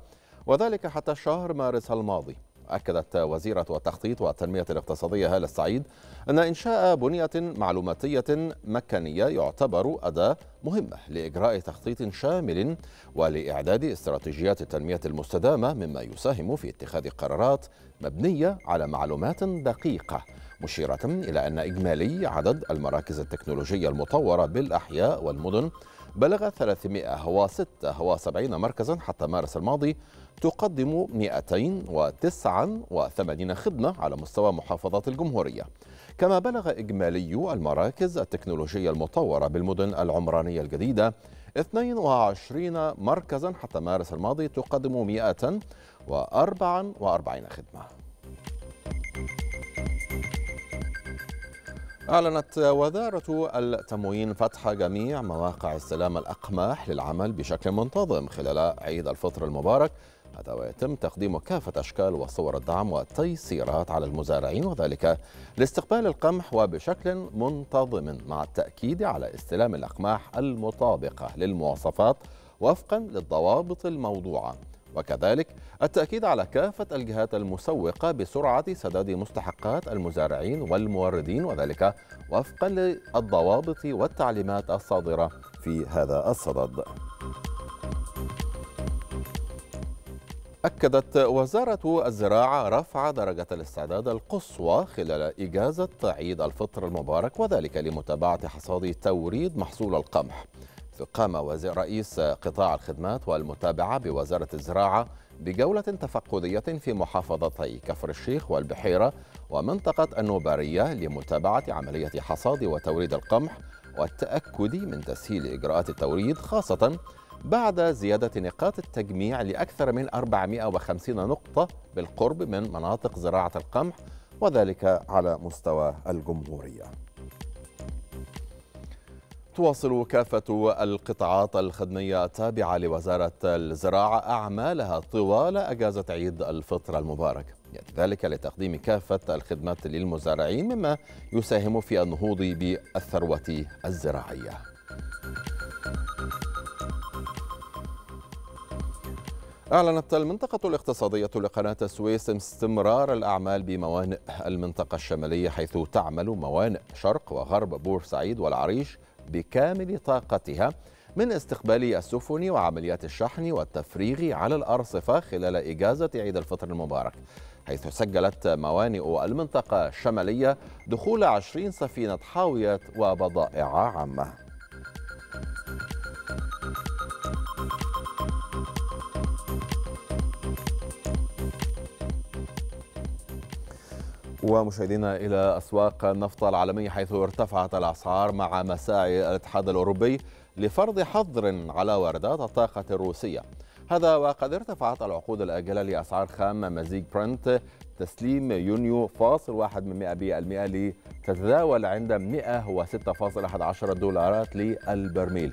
وذلك حتى شهر مارس الماضي أكدت وزيرة التخطيط والتنمية الاقتصادية هالة السعيد أن إنشاء بنية معلوماتية مكانية يعتبر أداة مهمة لإجراء تخطيط شامل ولإعداد استراتيجيات التنمية المستدامة مما يساهم في اتخاذ قرارات مبنية على معلومات دقيقة مشيرة إلى أن إجمالي عدد المراكز التكنولوجية المطورة بالأحياء والمدن بلغ 376 مركزا حتى مارس الماضي تقدم 289 خدمة على مستوى محافظات الجمهورية كما بلغ إجمالي المراكز التكنولوجية المطورة بالمدن العمرانية الجديدة 22 مركزا حتى مارس الماضي تقدم 144 خدمة أعلنت وزارة التموين فتح جميع مواقع السلام الأقماح للعمل بشكل منتظم خلال عيد الفطر المبارك هذا ويتم تقديم كافة أشكال وصور الدعم والتيسيرات على المزارعين وذلك لاستقبال القمح وبشكل منتظم مع التأكيد على استلام الأقماح المطابقة للمواصفات وفقا للضوابط الموضوعة وكذلك التأكيد على كافة الجهات المسوقة بسرعة سداد مستحقات المزارعين والموردين وذلك وفقا للضوابط والتعليمات الصادرة في هذا الصدد أكدت وزارة الزراعة رفع درجة الاستعداد القصوى خلال إجازة عيد الفطر المبارك وذلك لمتابعة حصاد توريد محصول القمح قام وزير رئيس قطاع الخدمات والمتابعة بوزارة الزراعة بجولة تفقدية في محافظتي كفر الشيخ والبحيرة ومنطقة النوبارية لمتابعة عملية حصاد وتوريد القمح والتأكد من تسهيل إجراءات التوريد خاصة بعد زيادة نقاط التجميع لأكثر من 450 نقطة بالقرب من مناطق زراعة القمح وذلك على مستوى الجمهورية تواصل كافة القطاعات الخدمية التابعة لوزارة الزراعة أعمالها طوال أجازة عيد الفطر المبارك يأتي ذلك لتقديم كافة الخدمات للمزارعين مما يساهم في النهوض بالثروة الزراعية أعلنت المنطقة الاقتصادية لقناة السويس استمرار الأعمال بموانئ المنطقة الشمالية حيث تعمل موانئ شرق وغرب بورسعيد والعريش بكامل طاقتها من استقبال السفن وعمليات الشحن والتفريغ على الأرصفة خلال إجازة عيد الفطر المبارك حيث سجلت موانئ المنطقة الشمالية دخول 20 سفينة حاوية وبضائع عامة ومشاهدينا إلى أسواق النفط العالمية حيث ارتفعت الأسعار مع مساعي الاتحاد الأوروبي لفرض حظر على واردات الطاقة الروسية هذا وقد ارتفعت العقود الآجلة لأسعار خام مزيج برنت تسليم يونيو فاصل واحد من مئة بالمئة لتتداول عند 106.11 دولارات للبرميل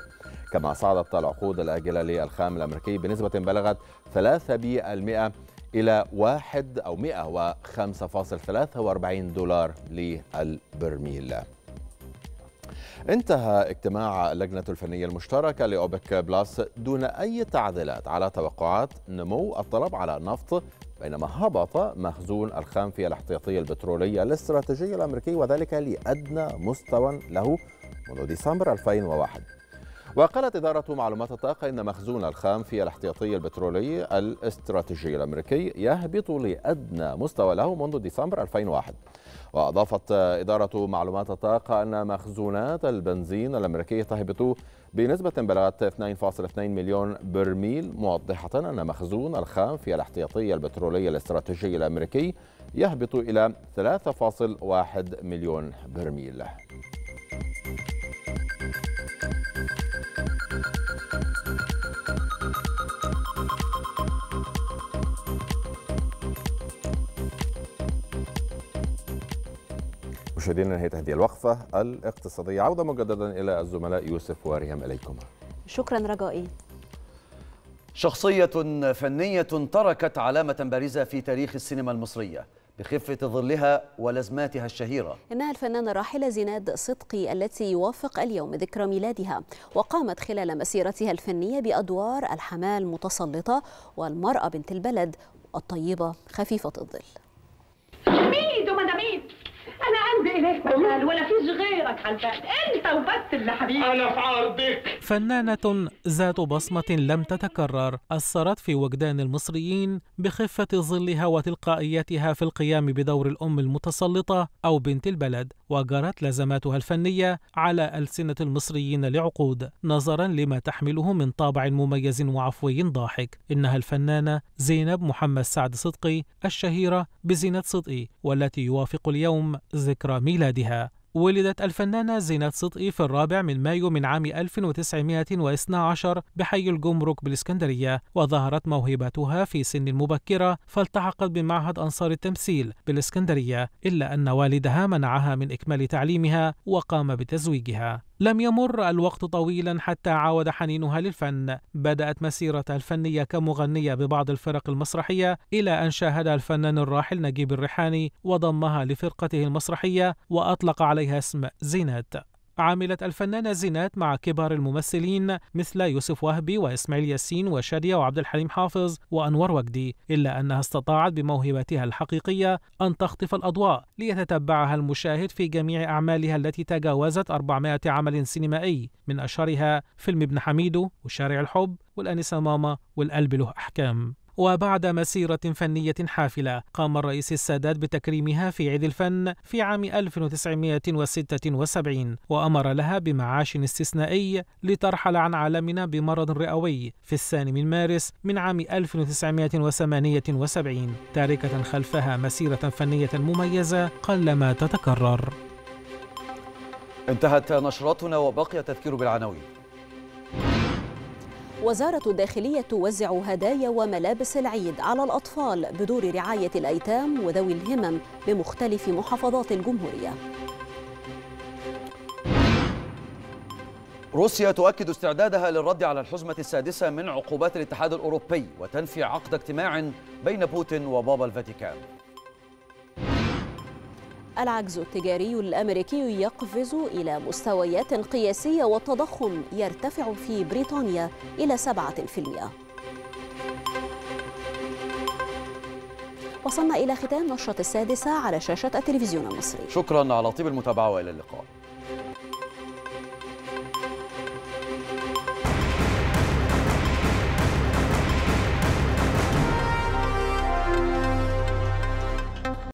كما صعدت العقود الآجلة للخام الأمريكي بنسبة بلغت 3% إلى 1 أو 105.43 دولار للبرميل انتهى اجتماع اللجنة الفنية المشتركة لأوبك بلس دون أي تعديلات على توقعات نمو الطلب على النفط بينما هبط مخزون الخام في الاحتياطي البترولي الاستراتيجي الأمريكي وذلك لأدنى مستوى له منذ ديسمبر 2001 وقالت إدارة معلومات الطاقة إن مخزون الخام في الاحتياطي البترولي الاستراتيجي الأمريكي يهبط لأدنى مستوى له منذ ديسمبر 2001 وأضافت إدارة معلومات الطاقة أن مخزونات البنزين الأمريكية تهبط بنسبة بلغت 2.2 مليون برميل موضحة أن مخزون الخام في الاحتياطي البترولي الاستراتيجي الأمريكي يهبط إلى 3.1 مليون برميل مشاهدينا نهايه هذه الوقفه الاقتصاديه عوده مجددا الى الزملاء يوسف وريهام اليكما شكرا رجائي شخصية فنية تركت علامة بارزة في تاريخ السينما المصرية بخفة ظلها ولزماتها الشهيرة إنها الفنانة الراحلة زيناد صدقي التي يوافق اليوم ذكرى ميلادها وقامت خلال مسيرتها الفنية بأدوار الحماة المتسلطة والمرأة بنت البلد الطيبة خفيفة الظل ميدو مداميد أنا عندي ليش بنال أمم. ولا فيش غيرك انت وبس اللي حبيبي انا في عرضك فنانة ذات بصمة لم تتكرر أثرت في وجدان المصريين بخفة ظلها وتلقائيتها في القيام بدور الأم المتسلطة أو بنت البلد وجرت لزماتها الفنية على ألسنة المصريين لعقود نظرا لما تحمله من طابع مميز وعفوي ضاحك إنها الفنانة زينب محمد سعد صدقي الشهيرة بزينة صدقي والتي يوافق اليوم ذكرى ميلادها ولدت الفنانة زينات صدقي في الرابع من مايو من عام 1912 بحي الجمرك بالإسكندرية وظهرت موهبتها في سن مبكرة فالتحقت بمعهد أنصار التمثيل بالإسكندرية إلا أن والدها منعها من إكمال تعليمها وقام بتزويجها لم يمر الوقت طويلا حتى عاود حنينها للفن بدأت مسيرتها الفنية كمغنية ببعض الفرق المسرحية إلى أن شاهدها الفنان الراحل نجيب الريحاني وضمها لفرقته المسرحية وأطلق عليها اسم زينات عملت الفنانة زينات مع كبار الممثلين مثل يوسف وهبي وإسماعيل ياسين وشادية وعبد الحليم حافظ وأنور وجدي إلا أنها استطاعت بموهبتها الحقيقية أن تخطف الأضواء ليتتبعها المشاهد في جميع أعمالها التي تجاوزت 400 عمل سينمائي من أشهرها فيلم ابن حميدو وشارع الحب والأنسة ماما والقلب له أحكام وبعد مسيرة فنية حافلة قام الرئيس السادات بتكريمها في عيد الفن في عام 1976 وأمر لها بمعاش استثنائي لترحل عن عالمنا بمرض رئوي في الثاني من مارس من عام 1978 تاركة خلفها مسيرة فنية مميزة قلما تتكرر انتهت نشرتنا وبقي التذكير بالعناوين وزارة الداخلية توزع هدايا وملابس العيد على الأطفال بدور رعاية الأيتام وذوي الهمم بمختلف محافظات الجمهورية روسيا تؤكد استعدادها للرد على الحزمة السادسة من عقوبات الاتحاد الأوروبي وتنفي عقد اجتماع بين بوتين وبابا الفاتيكان العجز التجاري الأمريكي يقفز إلى مستويات قياسية والتضخم يرتفع في بريطانيا إلى 7%. وصلنا إلى ختام نشرة السادسة على شاشة التلفزيون المصري شكرا على طيب المتابعة وإلى اللقاء